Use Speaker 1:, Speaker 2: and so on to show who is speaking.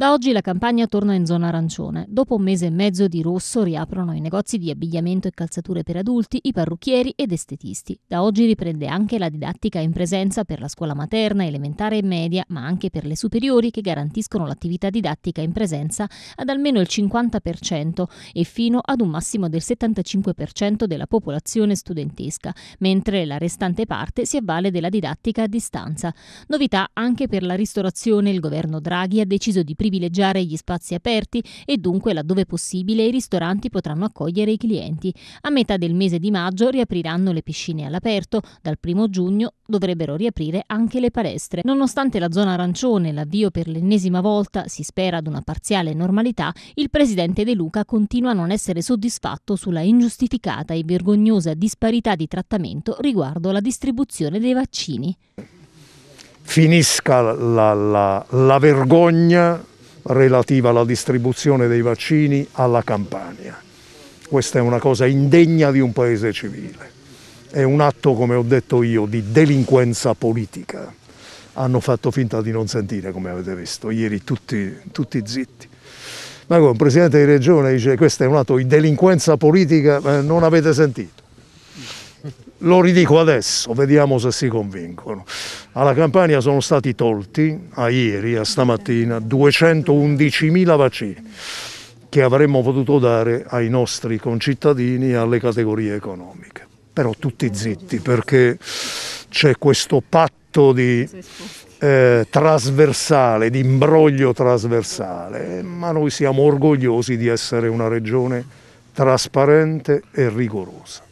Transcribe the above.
Speaker 1: Da oggi la campagna torna in zona arancione. Dopo un mese e mezzo di rosso riaprono i negozi di abbigliamento e calzature per adulti, i parrucchieri ed estetisti. Da oggi riprende anche la didattica in presenza per la scuola materna, elementare e media, ma anche per le superiori che garantiscono l'attività didattica in presenza ad almeno il 50% e fino ad un massimo del 75% della popolazione studentesca, mentre la restante parte si avvale della didattica a distanza. Novità anche per la ristorazione, il governo Draghi ha deciso di privilegiare privilegiare gli spazi aperti e dunque, laddove possibile, i ristoranti potranno accogliere i clienti. A metà del mese di maggio riapriranno le piscine all'aperto, dal primo giugno dovrebbero riaprire anche le palestre. Nonostante la zona arancione, l'avvio per l'ennesima volta, si spera ad una parziale normalità, il presidente De Luca continua a non essere soddisfatto sulla ingiustificata e vergognosa disparità di trattamento riguardo alla distribuzione dei vaccini.
Speaker 2: Finisca la, la, la vergogna relativa alla distribuzione dei vaccini alla Campania. Questa è una cosa indegna di un paese civile, è un atto, come ho detto io, di delinquenza politica. Hanno fatto finta di non sentire, come avete visto, ieri tutti, tutti zitti. Ma come un presidente di regione dice questo è un atto di delinquenza politica, eh, non avete sentito. Lo ridico adesso, vediamo se si convincono. Alla Campania sono stati tolti, a ieri, a stamattina, 211.000 vaccini che avremmo potuto dare ai nostri concittadini e alle categorie economiche. Però tutti zitti perché c'è questo patto di, eh, trasversale, di imbroglio trasversale, ma noi siamo orgogliosi di essere una regione trasparente e rigorosa.